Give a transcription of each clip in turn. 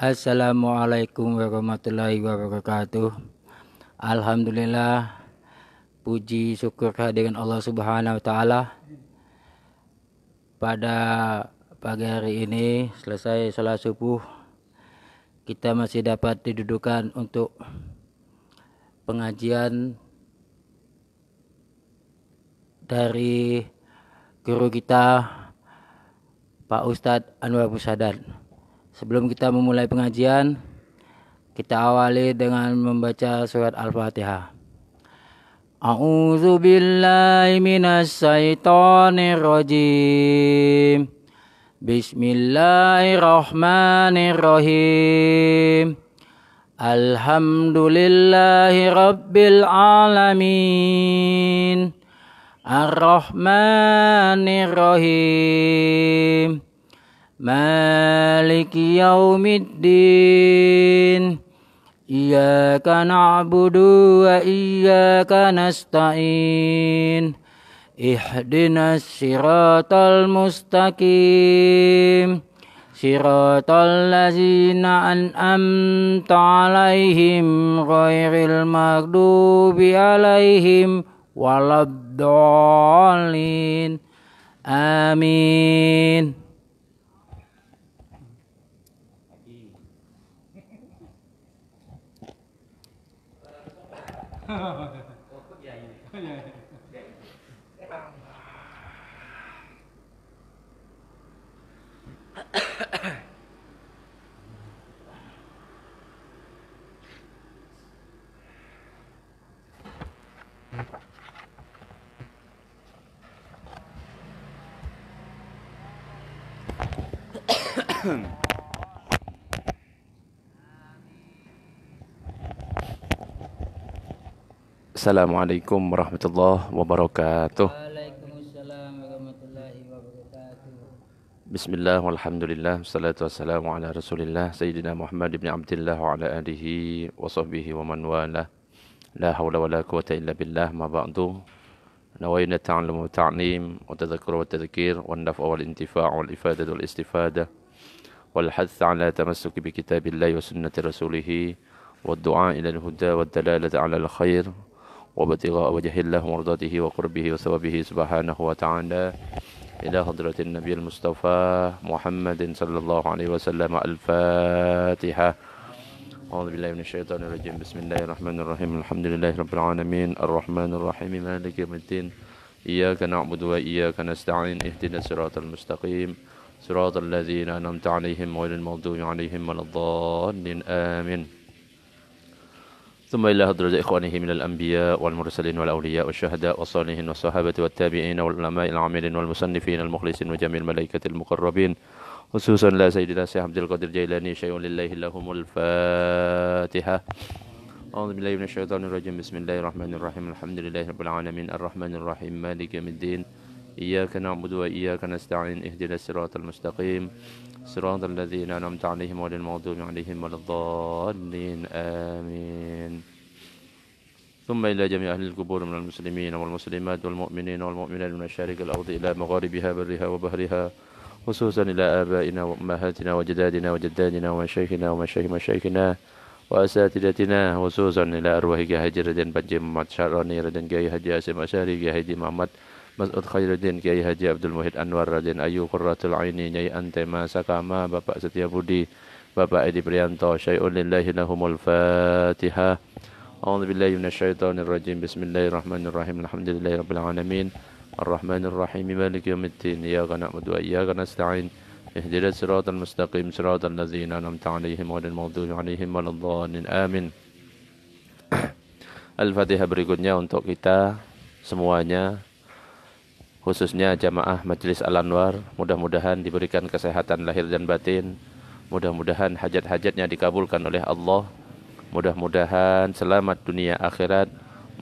Assalamualaikum warahmatullahi wabarakatuh. Alhamdulillah puji syukur kehadiran Allah Subhanahu wa taala. Pada pagi hari ini selesai sholat subuh kita masih dapat didudukan untuk pengajian dari guru kita Pak Ustadz Anwar Busadan. Sebelum kita memulai pengajian, kita awali dengan membaca surat Al-Fatihah. A'udzu billahi minasy syaithanir rajim. Bismillahirrahmanirrahim. Alhamdulillahi rabbil alamin. Ar-Rahmanir Rahim. Maliki ya umid din, ia kana budu, ia kana stain. Ih, dinas sirotol mustakin, sirotol lazina an'am, talaihhim royril magdu bi alaihim walabdolin. Amin. 哈哈哈哈哈！我好累，好累，累。啊！咳咳。咳咳。السلام عليكم ورحمة الله وبركاته بسم الله والحمد لله والصلاة والسلام على رسول الله سيدنا محمد بن عبد الله وعلى آله وصحبه ومن والاه لا حول ولا قوة إلا بالله ما بعد نوينا التعلم والتعليم والتذكر والتذكير والنفع والانتفاع والإفادة والاستفادة والحث على تمسك بكتاب الله وسنة رسوله والدعاء إلى الهدى والدلالة على الخير وابتغاء وجه الله ومرضاته وقربه وثوابه سبحانه وتعالى إلى حضرة النبي المصطفى محمد صلى الله عليه وسلم الفاتحة أعوذ بالله من الشيطان الرجيم بسم الله الرحمن الرحيم الحمد لله رب العالمين الرحمن الرحيم مالك يوم الدين إياك نعبد وإياك نستعين اهدنا الصراط المستقيم صراط الذين أنعمت عليهم غير المغضوب عليهم ولا الضالين آمين ثم إلى هدرة إخوانه من الأنبياء والمرسلين والأولياء والشهداء والصالحين والصحابة والتابعين والعلماء العاملين والمصنفين المخلصين وجميع الملائكة المقربين خصوصا لا سيدنا سيد عبد القادر جيلاني شيء لله لهم الفاتحة أعوذ بالله من الشيطان الرجيم بسم الله الرحمن الرحيم الحمد لله رب العالمين الرحمن الرحيم مالك يوم الدين إياك نعبد وإياك نستعين اهدنا الصراط المستقيم صراط الذين أنعمت عليهم ولا المغضوب عليهم ولا الضالين آمين ثم إلى جميع أهل القبور من المسلمين والمسلمات والمؤمنين والمؤمنات من مشارق الأرض إلى مغاربها برها وبهرها خصوصا إلى آبائنا وأمهاتنا وجدادنا وجدادنا ومشايخنا ومشايخ مشايخنا وأساتذتنا خصوصا إلى أرواح هجر ردن بجم محمد شاراني ردن جاي حجي أسم أشاري جاي محمد Mas'ud Khairuddin Kiai Haji Abdul Muhid Anwar Raden Ayu Qurratul Aini Nyai Antema Sakama Bapak Setia Budi Bapak Edi Prianto Syai'un lillahi lahumul Fatihah A'udzu billahi minasyaitonir rajim Bismillahirrahmanirrahim Alhamdulillahi rabbil alamin Arrahmanir Rahim Maliki yaumiddin Iyyaka na'budu wa iyyaka nasta'in Ihdinas siratal mustaqim siratal ladzina an'amta 'alaihim ghairil maghdubi 'alaihim waladdallin amin al berikutnya untuk kita semuanya khususnya jamaah Majelis Al-Anwar mudah-mudahan diberikan kesehatan lahir dan batin mudah-mudahan hajat-hajatnya dikabulkan oleh Allah mudah-mudahan selamat dunia akhirat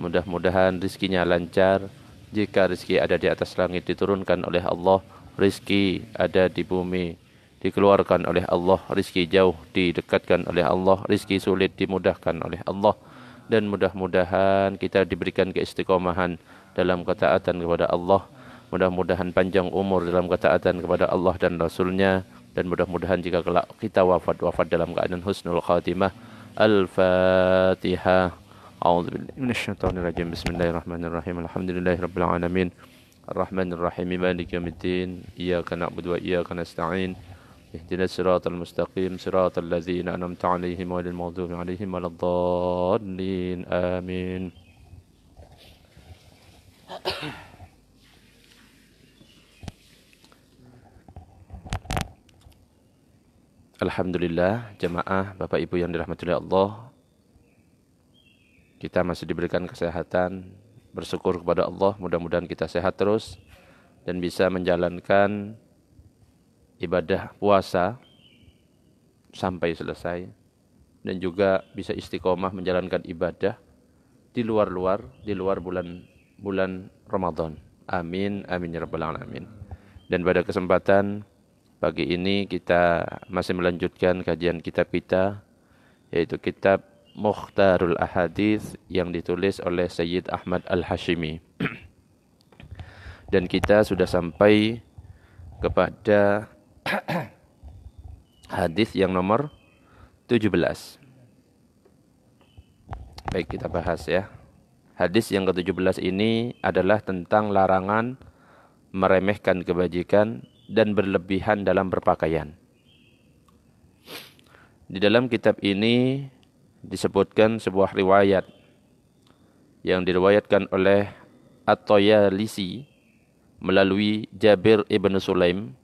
mudah-mudahan rizkinya lancar jika rizki ada di atas langit diturunkan oleh Allah rizki ada di bumi dikeluarkan oleh Allah rizki jauh didekatkan oleh Allah rizki sulit dimudahkan oleh Allah dan mudah-mudahan kita diberikan keistiqomahan dalam ketaatan kepada Allah Mudah-mudahan panjang umur dalam ketaatan kepada Allah dan Rasulnya dan mudah-mudahan jika kelak kita wafat wafat dalam keadaan husnul khatimah. Al-Fatihah. A'udzu billahi minasyaitonir Bismillahirrahmanirrahim. Alhamdulillahirabbil alamin. Arrahmanir rahim. Maliki yaumiddin. Iyyaka na'budu wa iyyaka nasta'in. Ihdinas siratal mustaqim, siratal Amin. Alhamdulillah jemaah Bapak Ibu yang dirahmati oleh Allah kita masih diberikan kesehatan bersyukur kepada Allah mudah-mudahan kita sehat terus dan bisa menjalankan ibadah puasa sampai selesai dan juga bisa istiqomah menjalankan ibadah di luar-luar di luar bulan bulan Ramadan. Amin amin ya rabbal alamin. Dan pada kesempatan Pagi ini kita masih melanjutkan kajian kitab kita yaitu kitab Mukhtarul Ahadith yang ditulis oleh Sayyid Ahmad Al-Hashimi. Dan kita sudah sampai kepada hadis yang nomor 17. Baik kita bahas ya. Hadis yang ke-17 ini adalah tentang larangan meremehkan kebajikan dan berlebihan dalam berpakaian. Di dalam kitab ini disebutkan sebuah riwayat yang diriwayatkan oleh At-Toyalisi melalui Jabir ibn Sulaim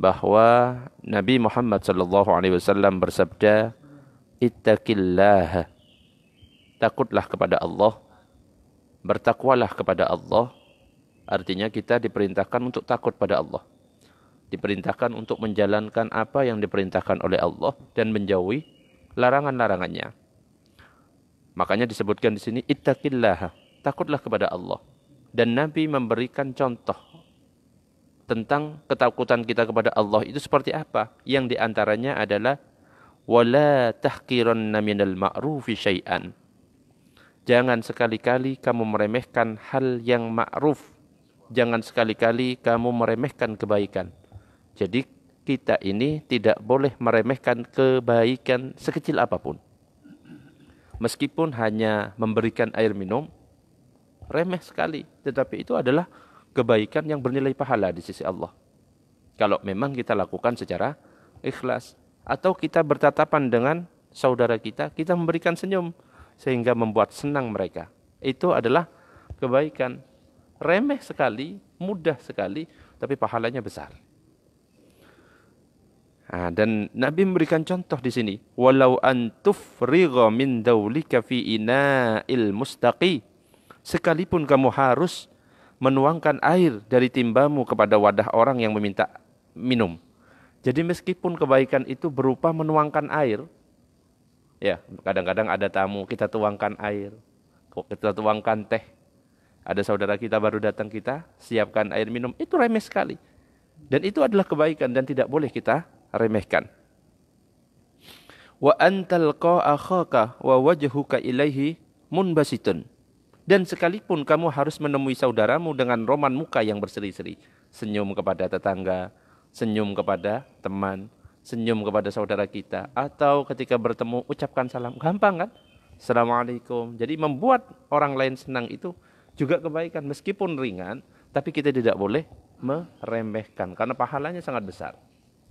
bahwa Nabi Muhammad sallallahu alaihi wasallam bersabda ittaqillah takutlah kepada Allah bertakwalah kepada Allah Artinya kita diperintahkan untuk takut pada Allah. Diperintahkan untuk menjalankan apa yang diperintahkan oleh Allah dan menjauhi larangan-larangannya. Makanya disebutkan di sini ittaqillah, takutlah kepada Allah. Dan Nabi memberikan contoh tentang ketakutan kita kepada Allah itu seperti apa? Yang diantaranya adalah wala tahqiranna minal ma'rufi syai'an. Jangan sekali-kali kamu meremehkan hal yang ma'ruf jangan sekali-kali kamu meremehkan kebaikan. Jadi kita ini tidak boleh meremehkan kebaikan sekecil apapun. Meskipun hanya memberikan air minum, remeh sekali. Tetapi itu adalah kebaikan yang bernilai pahala di sisi Allah. Kalau memang kita lakukan secara ikhlas. Atau kita bertatapan dengan saudara kita, kita memberikan senyum. Sehingga membuat senang mereka. Itu adalah kebaikan remeh sekali, mudah sekali, tapi pahalanya besar. Nah, dan Nabi memberikan contoh di sini, walau antufrigha min daulika fi ina'il mustaqi. Sekalipun kamu harus menuangkan air dari timbamu kepada wadah orang yang meminta minum. Jadi meskipun kebaikan itu berupa menuangkan air, ya kadang-kadang ada tamu kita tuangkan air, kita tuangkan teh, ada saudara kita baru datang kita, siapkan air minum. Itu remeh sekali. Dan itu adalah kebaikan dan tidak boleh kita remehkan. Wa antalqa akhaka wa wajhuka ilaihi munbasitun. Dan sekalipun kamu harus menemui saudaramu dengan roman muka yang berseri-seri. Senyum kepada tetangga, senyum kepada teman, senyum kepada saudara kita. Atau ketika bertemu ucapkan salam. Gampang kan? Assalamualaikum. Jadi membuat orang lain senang itu juga kebaikan meskipun ringan tapi kita tidak boleh meremehkan karena pahalanya sangat besar.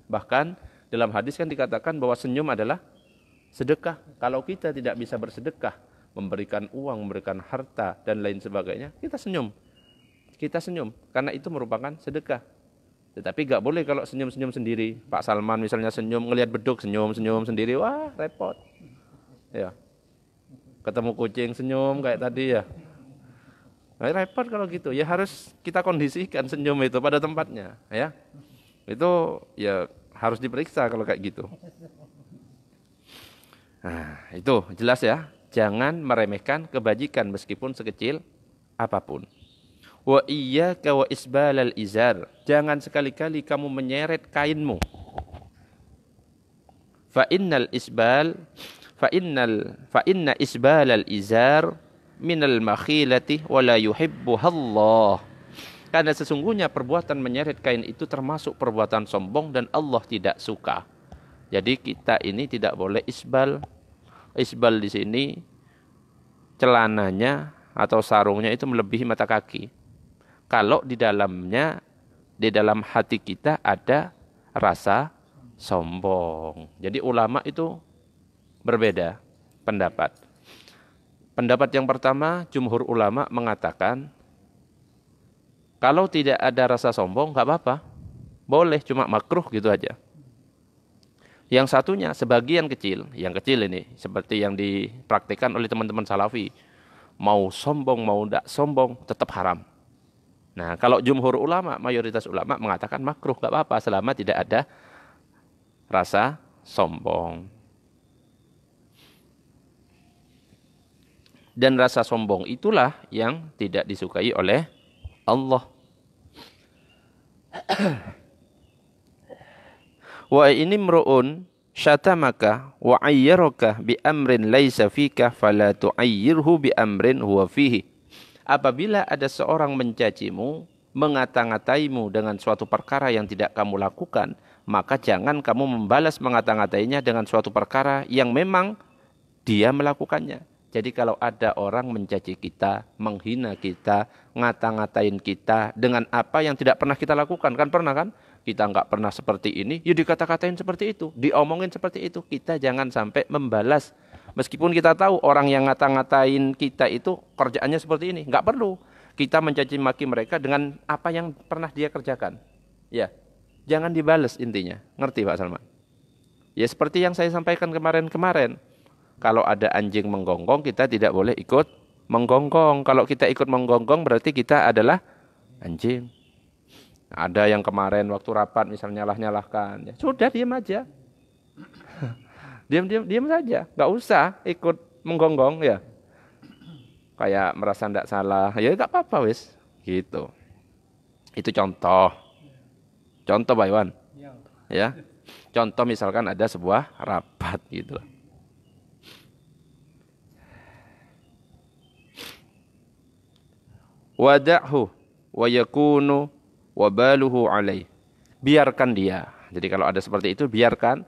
Bahkan dalam hadis kan dikatakan bahwa senyum adalah sedekah. Kalau kita tidak bisa bersedekah, memberikan uang, memberikan harta dan lain sebagainya, kita senyum. Kita senyum karena itu merupakan sedekah. Tetapi gak boleh kalau senyum-senyum sendiri. Pak Salman misalnya senyum, ngelihat beduk senyum-senyum sendiri, wah repot. Ya. Ketemu kucing senyum kayak tadi ya. Nah, repot kalau gitu. Ya harus kita kondisikan senyum itu pada tempatnya, ya. Itu ya harus diperiksa kalau kayak gitu. Nah, itu jelas ya. Jangan meremehkan kebajikan meskipun sekecil apapun. Wa iyyaka isbal isbalal izar. Jangan sekali-kali kamu menyeret kainmu. Fa innal isbal fa innal fa inna isbalal izar minal makhilati wala yuhibbuha Allah. Karena sesungguhnya perbuatan menyeret kain itu termasuk perbuatan sombong dan Allah tidak suka. Jadi kita ini tidak boleh isbal. Isbal di sini celananya atau sarungnya itu melebihi mata kaki. Kalau di dalamnya di dalam hati kita ada rasa sombong. Jadi ulama itu berbeda pendapat. Pendapat yang pertama, jumhur ulama mengatakan, kalau tidak ada rasa sombong, nggak apa-apa. Boleh, cuma makruh gitu aja. Yang satunya, sebagian kecil, yang kecil ini, seperti yang dipraktikkan oleh teman-teman salafi. Mau sombong, mau tidak sombong, tetap haram. Nah, kalau jumhur ulama, mayoritas ulama mengatakan makruh, nggak apa-apa, selama tidak ada rasa sombong. dan rasa sombong itulah yang tidak disukai oleh Allah. Wa ini mru'un syatamaka wa ayyaraka bi amrin laisa fika fala tu'ayyirhu bi amrin huwa fihi. Apabila ada seorang mencacimu, mengata-ngataimu dengan suatu perkara yang tidak kamu lakukan, maka jangan kamu membalas mengata-ngatainya dengan suatu perkara yang memang dia melakukannya jadi kalau ada orang mencaci kita, menghina kita, ngata-ngatain kita dengan apa yang tidak pernah kita lakukan, kan pernah kan? Kita nggak pernah seperti ini, ya dikata-katain seperti itu, diomongin seperti itu. Kita jangan sampai membalas. Meskipun kita tahu orang yang ngata-ngatain kita itu kerjaannya seperti ini, nggak perlu. Kita mencaci maki mereka dengan apa yang pernah dia kerjakan. Ya, jangan dibalas intinya. Ngerti Pak Salman? Ya seperti yang saya sampaikan kemarin-kemarin kalau ada anjing menggonggong kita tidak boleh ikut menggonggong. Kalau kita ikut menggonggong berarti kita adalah anjing. Ada yang kemarin waktu rapat misalnya lah nyalahkan Ya, sudah diam aja. diam-diam diam saja, nggak usah ikut menggonggong ya. Kayak merasa tidak salah, ya nggak apa-apa wis. Gitu. Itu contoh. Contoh Pak Iwan. Iya. Ya. Contoh misalkan ada sebuah rapat gitu Lah. wada'hu wa yakunu wabaluhu alaih. Biarkan dia. Jadi kalau ada seperti itu biarkan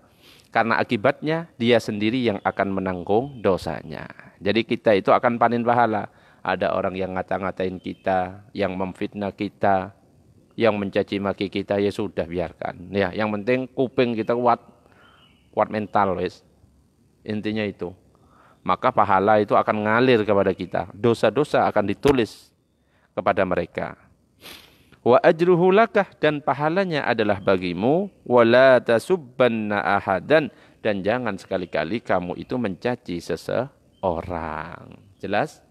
karena akibatnya dia sendiri yang akan menanggung dosanya. Jadi kita itu akan panen pahala. Ada orang yang ngata-ngatain kita, yang memfitnah kita, yang mencaci maki kita ya sudah biarkan. Ya, yang penting kuping kita kuat, kuat mental wes. Intinya itu. Maka pahala itu akan ngalir kepada kita. Dosa-dosa akan ditulis kepada mereka. Wa ajruhu dan pahalanya adalah bagimu wala tasubbanna ahadan dan jangan sekali-kali kamu itu mencaci seseorang. Jelas?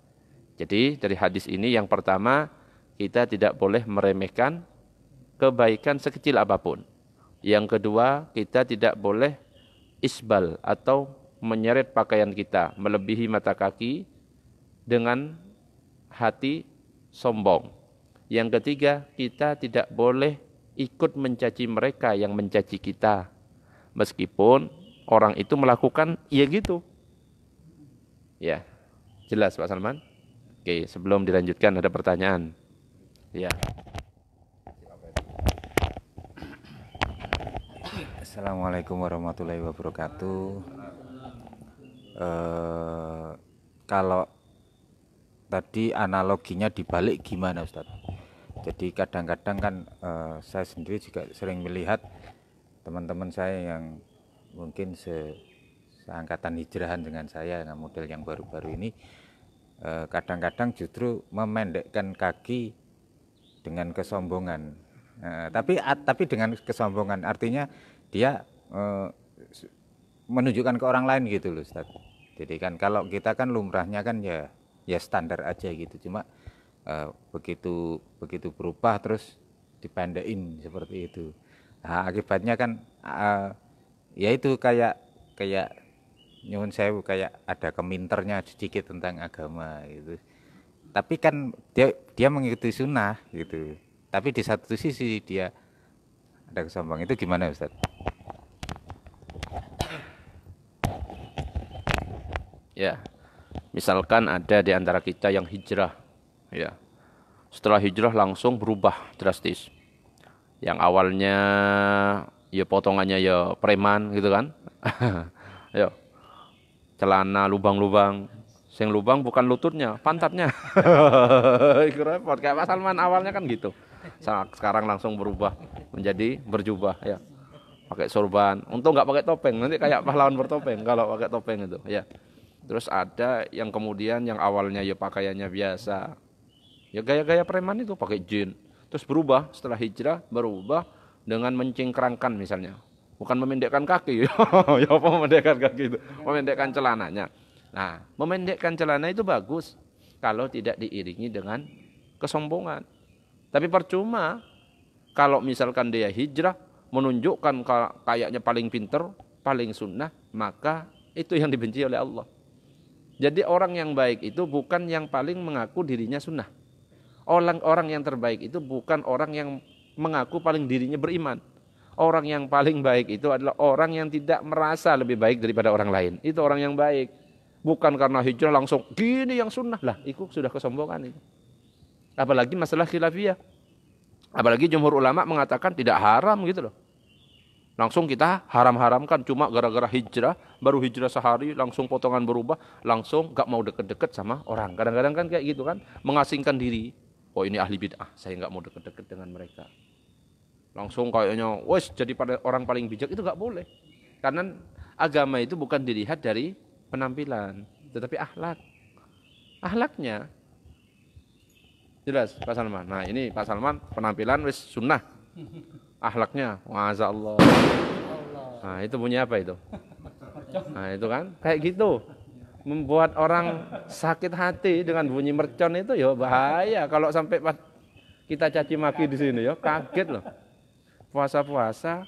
Jadi dari hadis ini yang pertama kita tidak boleh meremehkan kebaikan sekecil apapun. Yang kedua, kita tidak boleh isbal atau menyeret pakaian kita melebihi mata kaki dengan hati sombong. Yang ketiga, kita tidak boleh ikut mencaci mereka yang mencaci kita. Meskipun orang itu melakukan ya gitu. Ya. Jelas Pak Salman? Oke, sebelum dilanjutkan ada pertanyaan. Ya. Assalamualaikum warahmatullahi wabarakatuh. Eh kalau tadi analoginya dibalik gimana Ustadz? Jadi kadang-kadang kan uh, saya sendiri juga sering melihat teman-teman saya yang mungkin se seangkatan hijrahan dengan saya dengan model yang baru-baru ini kadang eh, kadang-kadang justru memendekkan kaki dengan kesombongan. Uh, tapi at, tapi dengan kesombongan artinya dia uh, menunjukkan ke orang lain gitu loh Ustaz. Jadi kan kalau kita kan lumrahnya kan ya ya standar aja gitu cuma uh, begitu begitu berubah terus dipendekin seperti itu nah, akibatnya kan uh, ya itu kayak kayak nyuwun sewu kayak ada keminternya sedikit tentang agama itu tapi kan dia dia mengikuti sunnah gitu tapi di satu sisi dia ada kesombong itu gimana Ustaz? Ya, Misalkan ada di antara kita yang hijrah, ya. Setelah hijrah langsung berubah drastis. Yang awalnya ya potongannya ya preman gitu kan. ya. Celana lubang-lubang. Sing lubang bukan lututnya, pantatnya. Iku repot kayak Pak Salman awalnya kan gitu. Sekarang langsung berubah menjadi berjubah ya pakai sorban. Untung nggak pakai topeng, nanti kayak pahlawan bertopeng kalau pakai topeng itu, ya. Terus ada yang kemudian yang awalnya ya pakaiannya biasa. Ya gaya-gaya preman itu pakai jin. Terus berubah setelah hijrah berubah dengan mencingkrangkan misalnya. Bukan memendekkan kaki. ya apa memendekkan kaki itu? Memendekkan celananya. Nah, memendekkan celana itu bagus kalau tidak diiringi dengan kesombongan. Tapi percuma kalau misalkan dia hijrah menunjukkan kayaknya paling pinter, paling sunnah, maka itu yang dibenci oleh Allah. Jadi orang yang baik itu bukan yang paling mengaku dirinya sunnah. Orang-orang yang terbaik itu bukan orang yang mengaku paling dirinya beriman. Orang yang paling baik itu adalah orang yang tidak merasa lebih baik daripada orang lain. Itu orang yang baik. Bukan karena hijrah langsung gini yang sunnah lah. Itu sudah kesombongan itu. Apalagi masalah khilafiyah. Apalagi jumhur ulama mengatakan tidak haram gitu loh. Langsung kita haram-haramkan cuma gara-gara hijrah, baru hijrah sehari, langsung potongan berubah, langsung gak mau deket-deket sama orang. Kadang-kadang kan kayak gitu kan, mengasingkan diri. Oh ini ahli bid'ah, saya gak mau deket-deket dengan mereka. Langsung kayaknya, wes jadi pada orang paling bijak itu gak boleh. Karena agama itu bukan dilihat dari penampilan, tetapi akhlak. Akhlaknya. Jelas, Pak Salman. Nah ini Pak Salman penampilan wes sunnah. Ahlaknya, Masya Allah. Nah itu bunyi apa itu? Nah itu kan, kayak gitu. Membuat orang sakit hati dengan bunyi mercon itu ya bahaya. Kalau sampai kita caci maki di sini ya kaget loh. Puasa-puasa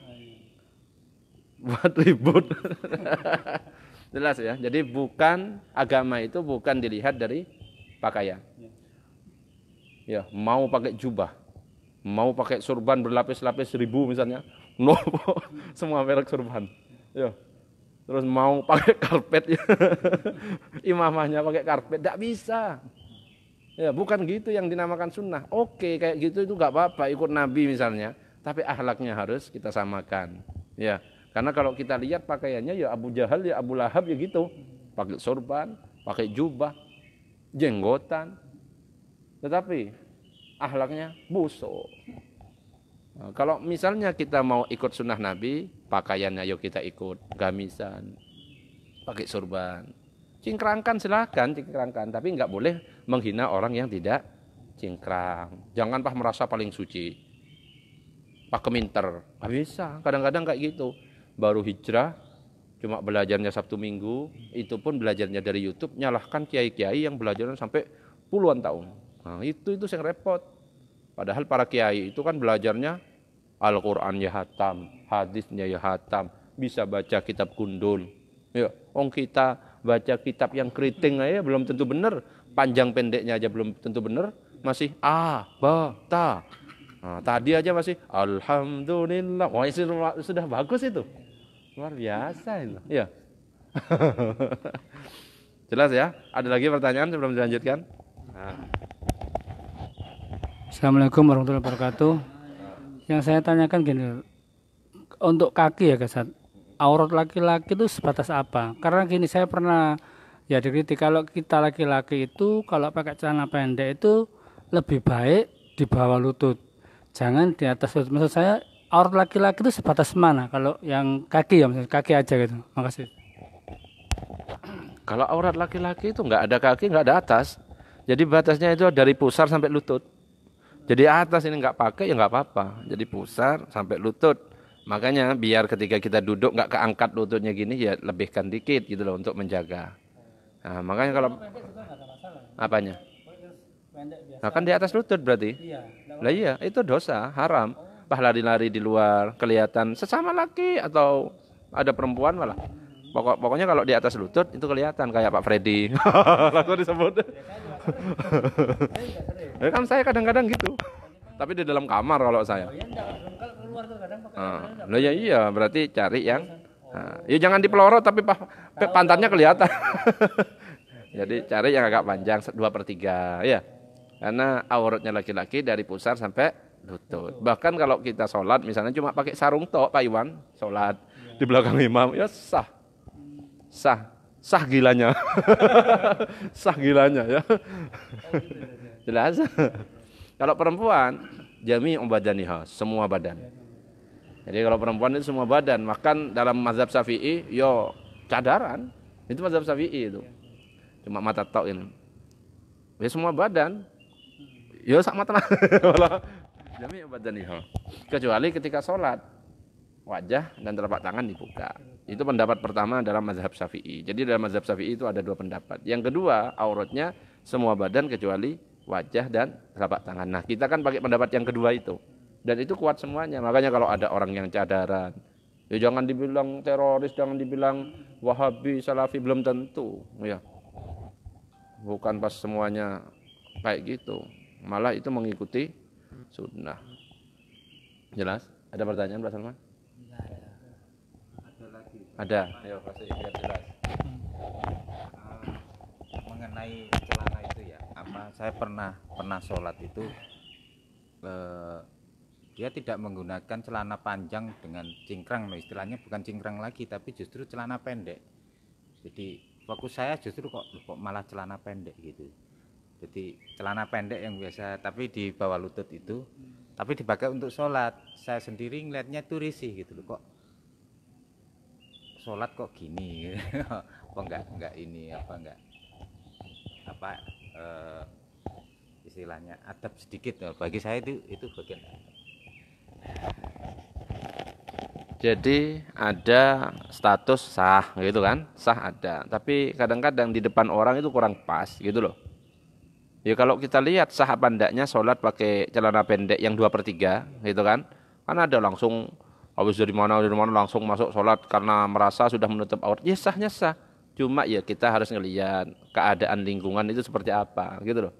buat ribut. Jelas ya. Jadi bukan agama itu bukan dilihat dari pakaian. Ya, ya mau pakai jubah, mau pakai surban berlapis-lapis seribu misalnya no semua merek surban ya terus mau pakai karpet ya. imamahnya pakai karpet tidak bisa ya bukan gitu yang dinamakan sunnah oke kayak gitu itu nggak apa-apa ikut nabi misalnya tapi ahlaknya harus kita samakan ya karena kalau kita lihat pakaiannya ya Abu Jahal ya Abu Lahab ya gitu pakai sorban pakai jubah jenggotan tetapi ahlaknya busuk. Nah, kalau misalnya kita mau ikut sunnah Nabi, pakaiannya yuk kita ikut gamisan, pakai surban. Cingkrangkan silahkan, cingkrangkan. Tapi nggak boleh menghina orang yang tidak cingkrang. Jangan pah merasa paling suci. Pak keminter, nggak bisa. Kadang-kadang kayak gitu. Baru hijrah, cuma belajarnya Sabtu Minggu, itu pun belajarnya dari YouTube, nyalahkan kiai-kiai yang belajarnya sampai puluhan tahun Nah, itu itu yang repot. Padahal para kiai itu kan belajarnya Al-Qur'an ya hatam, hadisnya ya hatam, bisa baca kitab kundul. Ya, ong kita baca kitab yang keriting aja belum tentu benar, panjang pendeknya aja belum tentu benar, masih a, ba, ta. Nah, tadi aja masih alhamdulillah. Wah, itu sudah bagus itu. Luar biasa itu. Ya. Jelas ya? Ada lagi pertanyaan sebelum dilanjutkan? Nah. Assalamualaikum warahmatullahi wabarakatuh. Yang saya tanyakan gini, untuk kaki ya Kasat, aurat laki-laki itu sebatas apa? Karena gini saya pernah ya dikritik kalau kita laki-laki itu kalau pakai celana pendek itu lebih baik di bawah lutut, jangan di atas lutut. Maksud saya aurat laki-laki itu sebatas mana? Kalau yang kaki ya, maksudnya kaki aja gitu. Makasih. Kalau aurat laki-laki itu nggak ada kaki, nggak ada atas. Jadi batasnya itu dari pusar sampai lutut. Jadi atas ini nggak pakai ya nggak apa-apa. Jadi pusar sampai lutut. Makanya biar ketika kita duduk nggak keangkat lututnya gini ya lebihkan dikit gitu loh untuk menjaga. Nah, makanya kalau apanya? Oh, iya, nah, kan di atas lutut berarti. Iya, lah iya, itu dosa, haram. Pah lari-lari di luar, kelihatan sesama laki atau ada perempuan malah. Pokok pokoknya kalau di atas lutut itu kelihatan kayak Pak Freddy. Laku disebut. ya kan saya kadang-kadang gitu. Tapi di dalam kamar kalau saya. Nah, ya iya berarti cari yang nah, ya jangan di dipelorot tapi pak pantatnya kelihatan. Jadi cari yang agak panjang dua per tiga ya. Karena auratnya laki-laki dari pusar sampai lutut. Bahkan kalau kita sholat misalnya cuma pakai sarung tok Pak Iwan, sholat di belakang imam ya sah sah sah gilanya sah gilanya ya jelas kalau perempuan jami umbadaniha semua badan jadi kalau perempuan itu semua badan makan dalam mazhab syafi'i yo cadaran itu mazhab syafi'i itu cuma mata tok ini ya semua badan yo sak mata jami umbadaniha kecuali ketika sholat wajah dan telapak tangan dibuka. Itu pendapat pertama dalam mazhab Syafi'i. Jadi dalam mazhab Syafi'i itu ada dua pendapat. Yang kedua, auratnya semua badan kecuali wajah dan telapak tangan. Nah, kita kan pakai pendapat yang kedua itu. Dan itu kuat semuanya. Makanya kalau ada orang yang cadaran, ya jangan dibilang teroris, jangan dibilang Wahabi, Salafi belum tentu, ya. Bukan pas semuanya baik gitu. Malah itu mengikuti sunnah. Jelas? Ada pertanyaan Pak Salman? Ada. Ayo pasti biar jelas. Ah, mengenai celana itu ya, apa saya pernah pernah sholat itu eh, dia tidak menggunakan celana panjang dengan cingkrang, istilahnya bukan cingkrang lagi, tapi justru celana pendek. Jadi fokus saya justru kok kok malah celana pendek gitu. Jadi celana pendek yang biasa, tapi di bawah lutut itu, tapi dipakai untuk sholat. Saya sendiri ngeliatnya tuh risih gitu loh kok sholat kok gini apa enggak enggak ini apa enggak apa eh, istilahnya adab sedikit ya. bagi saya itu itu bagian jadi ada status sah gitu kan sah ada tapi kadang-kadang di depan orang itu kurang pas gitu loh ya kalau kita lihat sah apa enggaknya sholat pakai celana pendek yang dua per tiga gitu kan kan ada langsung habis dari mana dari mana langsung masuk sholat karena merasa sudah menutup aurat ya sahnya sah cuma ya kita harus ngelihat keadaan lingkungan itu seperti apa gitu loh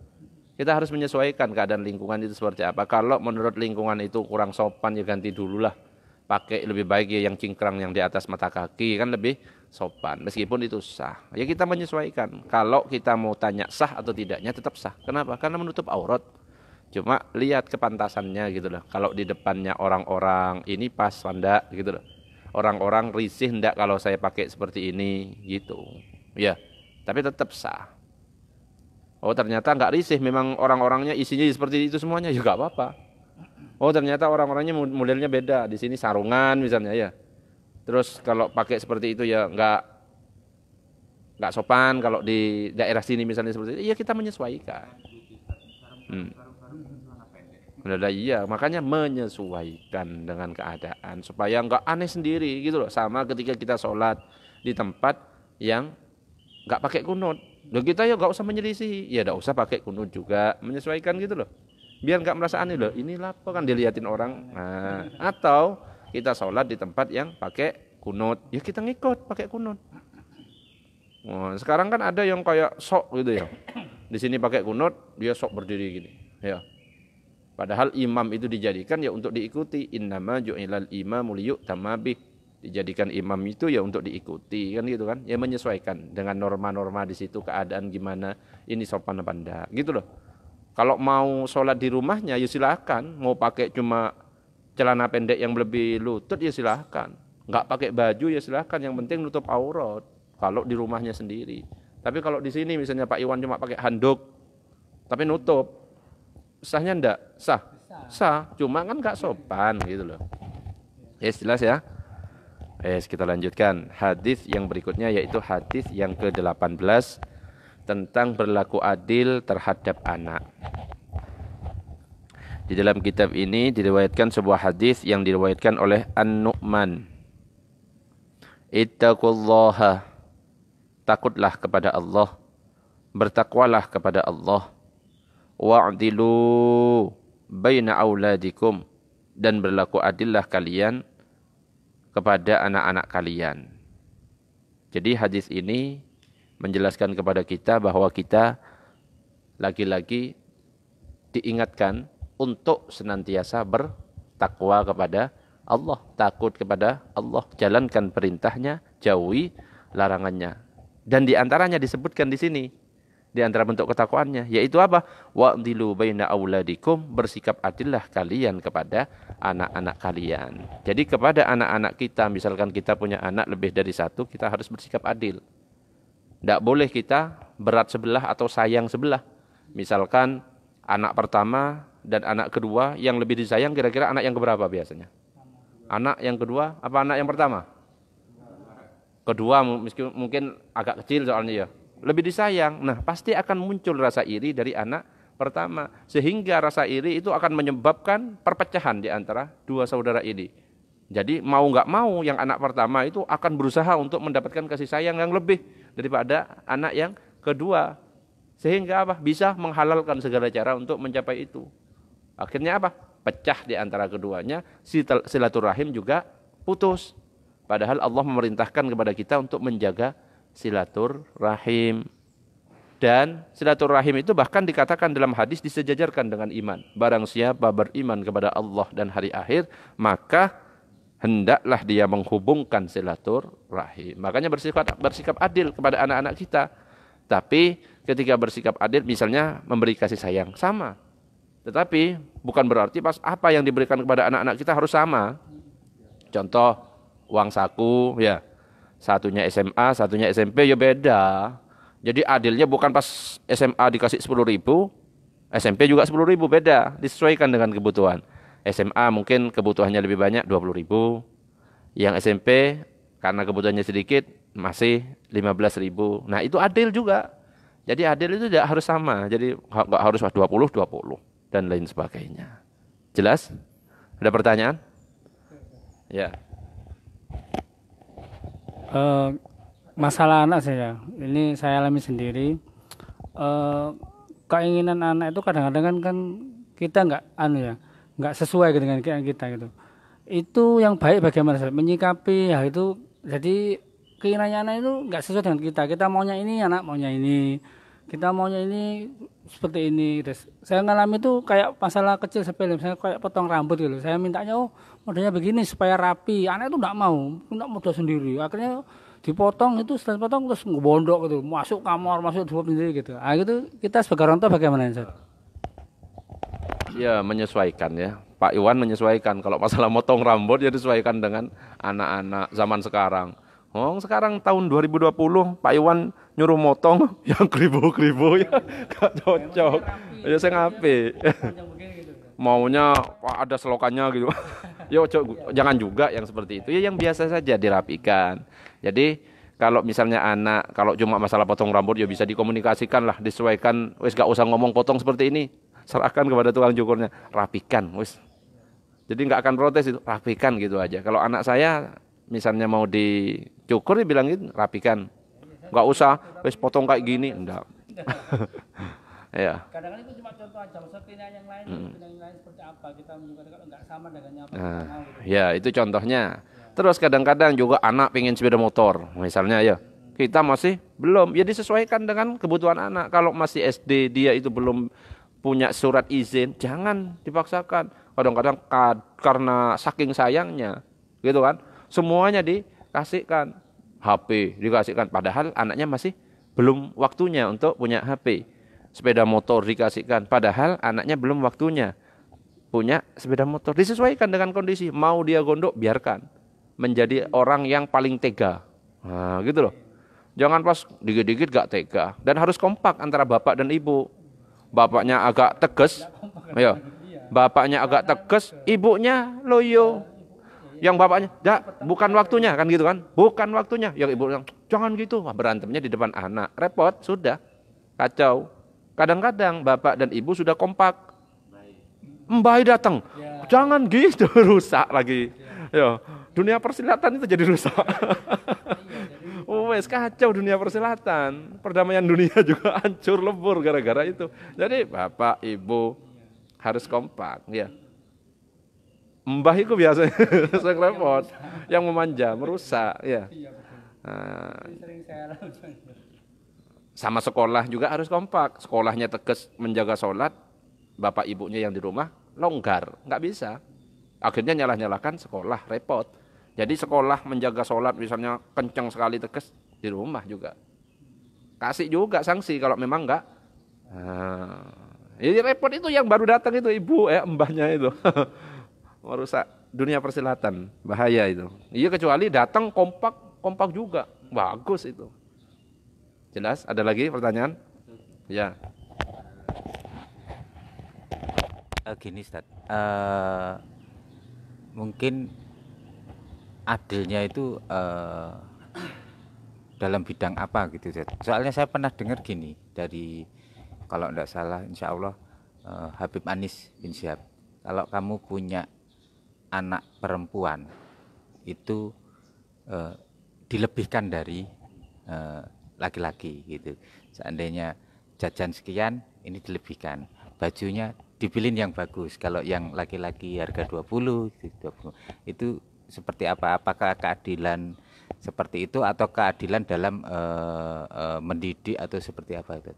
kita harus menyesuaikan keadaan lingkungan itu seperti apa kalau menurut lingkungan itu kurang sopan ya ganti dulu lah pakai lebih baik ya yang cingkrang yang di atas mata kaki kan lebih sopan meskipun itu sah ya kita menyesuaikan kalau kita mau tanya sah atau tidaknya tetap sah kenapa karena menutup aurat Cuma lihat kepantasannya gitu loh. Kalau di depannya orang-orang ini pas anda gitu loh. Orang-orang risih ndak kalau saya pakai seperti ini gitu. Ya, tapi tetap sah. Oh ternyata nggak risih, memang orang-orangnya isinya seperti itu semuanya juga ya, apa-apa. Oh ternyata orang-orangnya modelnya beda, di sini sarungan misalnya ya. Terus kalau pakai seperti itu ya nggak nggak sopan kalau di daerah sini misalnya seperti itu, ya kita menyesuaikan. Hmm. Mendadak iya, makanya menyesuaikan dengan keadaan supaya enggak aneh sendiri gitu loh. Sama ketika kita sholat di tempat yang enggak pakai kunut. Loh kita ya nggak usah menyelisih, ya enggak usah pakai kunut juga, menyesuaikan gitu loh. Biar enggak merasa aneh loh, ini lapo kan dilihatin orang. Nah, atau kita sholat di tempat yang pakai kunut, ya kita ngikut pakai kunut. Nah, sekarang kan ada yang kayak sok gitu ya. Di sini pakai kunut, dia sok berdiri gini. Ya, Padahal imam itu dijadikan ya untuk diikuti. Innama ju'ilal imamu tamabih. Dijadikan imam itu ya untuk diikuti kan gitu kan. Ya menyesuaikan dengan norma-norma di situ keadaan gimana ini sopan apa enggak gitu loh. Kalau mau sholat di rumahnya ya silahkan Mau pakai cuma celana pendek yang lebih lutut ya silahkan. Enggak pakai baju ya silahkan. Yang penting nutup aurat. Kalau di rumahnya sendiri. Tapi kalau di sini misalnya Pak Iwan cuma pakai handuk, tapi nutup, sahnya ndak sah sah cuma kan nggak sopan gitu loh yes ya, jelas ya Yes, kita lanjutkan hadis yang berikutnya yaitu hadis yang ke-18 tentang berlaku adil terhadap anak. Di dalam kitab ini diriwayatkan sebuah hadis yang diriwayatkan oleh An-Nu'man. Ittaqullaha. Takutlah kepada Allah. Bertakwalah kepada Allah wa'dilu baina auladikum dan berlaku adillah kalian kepada anak-anak kalian. Jadi hadis ini menjelaskan kepada kita bahwa kita lagi-lagi diingatkan untuk senantiasa bertakwa kepada Allah, takut kepada Allah, jalankan perintahnya, jauhi larangannya. Dan diantaranya disebutkan di sini, di antara bentuk ketakwaannya yaitu apa dilu baina auladikum bersikap adillah kalian kepada anak-anak kalian jadi kepada anak-anak kita misalkan kita punya anak lebih dari satu kita harus bersikap adil tidak boleh kita berat sebelah atau sayang sebelah misalkan anak pertama dan anak kedua yang lebih disayang kira-kira anak yang keberapa biasanya anak yang kedua apa anak yang pertama kedua mungkin agak kecil soalnya ya lebih disayang. Nah, pasti akan muncul rasa iri dari anak pertama sehingga rasa iri itu akan menyebabkan perpecahan di antara dua saudara ini. Jadi mau nggak mau yang anak pertama itu akan berusaha untuk mendapatkan kasih sayang yang lebih daripada anak yang kedua. Sehingga apa? Bisa menghalalkan segala cara untuk mencapai itu. Akhirnya apa? Pecah di antara keduanya, silaturahim juga putus. Padahal Allah memerintahkan kepada kita untuk menjaga silaturrahim. Dan silaturrahim itu bahkan dikatakan dalam hadis disejajarkan dengan iman. Barang siapa beriman kepada Allah dan hari akhir, maka hendaklah dia menghubungkan silaturrahim. Makanya bersikap bersikap adil kepada anak-anak kita. Tapi ketika bersikap adil misalnya memberi kasih sayang sama. Tetapi bukan berarti pas apa yang diberikan kepada anak-anak kita harus sama. Contoh uang saku ya. Satunya SMA, satunya SMP ya beda. Jadi adilnya bukan pas SMA dikasih 10 ribu, SMP juga 10 ribu beda, disesuaikan dengan kebutuhan. SMA mungkin kebutuhannya lebih banyak 20 ribu, yang SMP karena kebutuhannya sedikit masih 15 ribu. Nah itu adil juga. Jadi adil itu tidak harus sama. Jadi nggak harus 20, 20 dan lain sebagainya. Jelas? Ada pertanyaan? Ya. Eh, masalah anak saya ini saya alami sendiri uh, keinginan anak itu kadang-kadang kan, kan kita nggak anu ya nggak sesuai dengan keinginan kita gitu itu yang baik bagaimana saya menyikapi ya itu jadi keinginannya anak itu nggak sesuai dengan kita kita maunya ini anak maunya ini kita maunya ini seperti ini terus gitu. saya ngalami itu kayak masalah kecil sepele misalnya kayak potong rambut gitu saya mintanya oh modelnya begini supaya rapi anak itu nggak mau nggak model sendiri akhirnya dipotong itu setelah potong terus ngebondok gitu masuk kamar masuk dua sendiri gitu ah gitu kita sebagai orang tua bagaimana ya? ya menyesuaikan ya Pak Iwan menyesuaikan kalau masalah motong rambut ya disesuaikan dengan anak-anak zaman sekarang Oh, sekarang tahun 2020 Pak Iwan nyuruh motong yang kribo-kribo ya gak cocok. Ya saya ngape maunya wah, ada selokannya gitu. Yo, cok, jangan juga yang seperti itu. Ya yang biasa saja dirapikan. Jadi kalau misalnya anak kalau cuma masalah potong rambut ya bisa dikomunikasikan lah disesuaikan wes gak usah ngomong potong seperti ini serahkan kepada tukang cukurnya rapikan wes. jadi nggak akan protes itu rapikan gitu aja kalau anak saya misalnya mau dicukur dia bilang gitu rapikan nggak usah wes potong kayak gini enggak Iya. Kadang-kadang itu cuma contoh aja, maksudnya yang lain, hmm. yang lain seperti apa, kita menggunakan nggak sama dengan apa nah, iya, itu contohnya. Ya. Terus kadang-kadang juga anak pengen sepeda motor, misalnya ya. Kita masih belum, ya sesuaikan dengan kebutuhan anak. Kalau masih SD dia itu belum punya surat izin, jangan dipaksakan. Kadang-kadang karena saking sayangnya, gitu kan, semuanya dikasihkan. HP dikasihkan, padahal anaknya masih belum waktunya untuk punya HP sepeda motor dikasihkan padahal anaknya belum waktunya punya sepeda motor disesuaikan dengan kondisi mau dia gondok biarkan menjadi orang yang paling tega nah, gitu loh jangan pas dikit-dikit gak tega dan harus kompak antara bapak dan ibu bapaknya agak tegas ya bapaknya agak tegas ibunya loyo yang bapaknya ya bukan waktunya kan gitu kan bukan waktunya yang ibu bilang jangan gitu berantemnya di depan anak repot sudah kacau Kadang-kadang bapak dan ibu sudah kompak. Mbai datang. Ya. Jangan gitu rusak lagi. Ya. dunia persilatan itu jadi rusak. Iya, Wes kacau dunia persilatan. Perdamaian dunia juga hancur lebur gara-gara itu. Jadi bapak, ibu harus kompak ya. Mbah itu biasanya saya repot yang memanja merusak ya. Iya, nah, sama sekolah juga harus kompak. Sekolahnya tegas menjaga sholat, bapak ibunya yang di rumah longgar, nggak bisa. Akhirnya nyalah-nyalahkan sekolah, repot. Jadi sekolah menjaga sholat misalnya kenceng sekali tegas di rumah juga. Kasih juga sanksi kalau memang nggak. Jadi ah. repot itu yang baru datang itu ibu, eh, mbahnya itu. Merusak dunia persilatan, bahaya itu. Iya kecuali datang kompak, kompak juga, bagus itu. Jelas? Ada lagi pertanyaan? Ya. Uh, gini, Ustaz. Uh, mungkin adilnya itu uh, dalam bidang apa gitu, Ustaz. Soalnya saya pernah dengar gini dari kalau tidak salah insya Allah uh, Habib Anis bin Syab kalau kamu punya anak perempuan itu uh, dilebihkan dari uh, laki-laki gitu seandainya jajan sekian ini dilebihkan bajunya dipilih yang bagus kalau yang laki-laki harga 20 20 itu seperti apa apakah keadilan seperti itu atau keadilan dalam uh, uh, mendidik atau seperti apa itu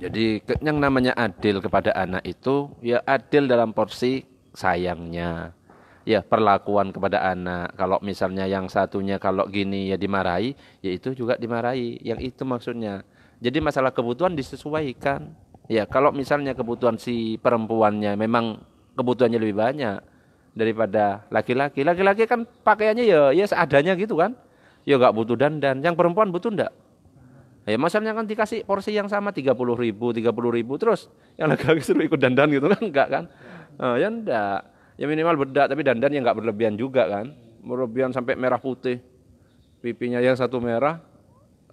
jadi yang namanya adil kepada anak itu ya adil dalam porsi sayangnya ya perlakuan kepada anak. Kalau misalnya yang satunya kalau gini ya dimarahi, ya itu juga dimarahi. Yang itu maksudnya. Jadi masalah kebutuhan disesuaikan. Ya, kalau misalnya kebutuhan si perempuannya memang kebutuhannya lebih banyak daripada laki-laki. Laki-laki kan pakaiannya ya ya seadanya gitu kan. Ya gak butuh dandan. Yang perempuan butuh ndak? Ya masalahnya kan dikasih porsi yang sama tiga puluh ribu, tiga puluh ribu terus yang laki-laki suruh ikut dandan gitu kan enggak kan? Oh, ya ndak ya minimal bedak tapi dandan yang nggak berlebihan juga kan berlebihan sampai merah putih pipinya yang satu merah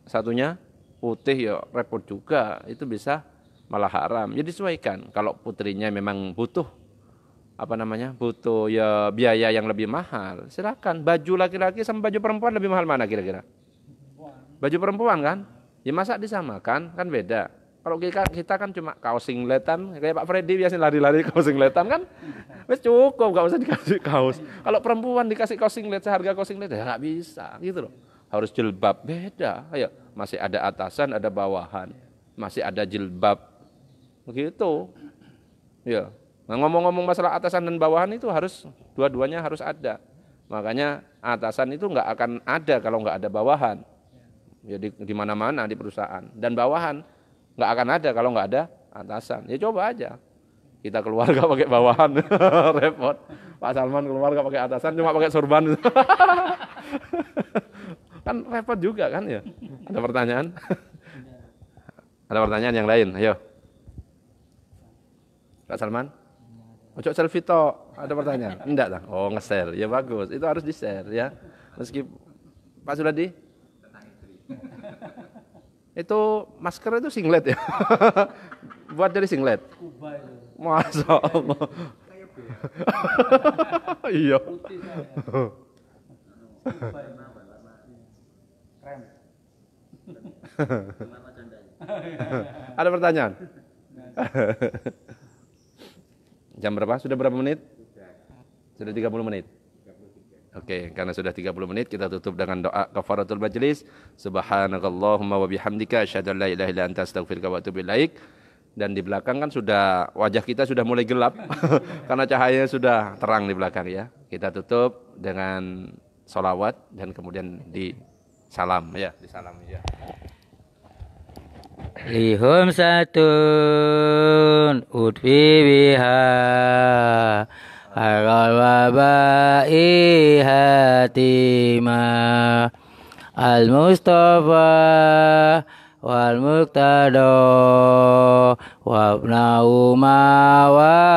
satunya putih ya repot juga itu bisa malah haram jadi ya sesuaikan kalau putrinya memang butuh apa namanya butuh ya biaya yang lebih mahal silakan baju laki-laki sama baju perempuan lebih mahal mana kira-kira baju perempuan kan ya masa disamakan kan beda kalau kita, kita kan cuma kaos singletan, kayak Pak Freddy biasanya lari-lari kaos singletan kan, wes cukup, gak usah dikasih kaos. Kalau perempuan dikasih kaos singlet, seharga kaos singlet, ya nggak bisa gitu loh. Harus jilbab, beda. Ayo, masih ada atasan, ada bawahan, masih ada jilbab, begitu. Ya, nah, ngomong-ngomong masalah atasan dan bawahan itu harus dua-duanya harus ada. Makanya atasan itu nggak akan ada kalau nggak ada bawahan. Ya di, di mana-mana di perusahaan dan bawahan nggak akan ada kalau nggak ada atasan. Ya coba aja. Kita keluar nggak pakai bawahan, repot. Pak Salman keluar nggak pakai atasan, cuma pakai sorban. kan repot juga kan ya. Ada pertanyaan? ada pertanyaan yang lain? Ayo. Pak Salman? Ojo selfie toh, ada pertanyaan? Enggak lah. Oh, nge-share. Ya bagus. Itu harus di-share ya. Meski Pak Suladi? Itu masker itu singlet ya. Buat dari singlet. masa Iya. Ya. Ada pertanyaan? Jam berapa? Sudah berapa menit? Sudah 30 menit. Oke, okay, karena sudah 30 menit kita tutup dengan doa kafaratul majlis. Subhanakallahumma wa bihamdika asyhadu an la ilaha illa anta astaghfiruka wa atubu ilaik. Dan di belakang kan sudah wajah kita sudah mulai gelap karena cahayanya sudah terang di belakang ya. Kita tutup dengan solawat dan kemudian di salam ya, di salam ya. Lihum satun utwi biha Al-Mustafa Wal-Muqtado Wabna Umar Wal-Fatima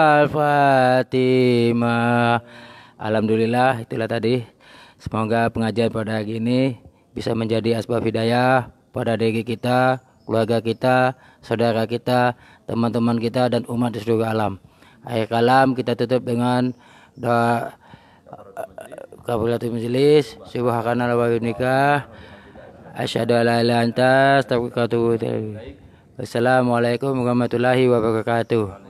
Alhamdulillah itulah tadi Semoga pengajian pada hari ini bisa menjadi asbab hidayah pada diri kita, keluarga kita, saudara kita, teman-teman kita dan umat di seluruh alam akhir kalam kita tutup dengan doa kafaratul majlis subhanallah wa bihamdika asyhadu an la ilaha illa anta astaghfiruka wa atubu ilaik wassalamualaikum warahmatullahi wabarakatuh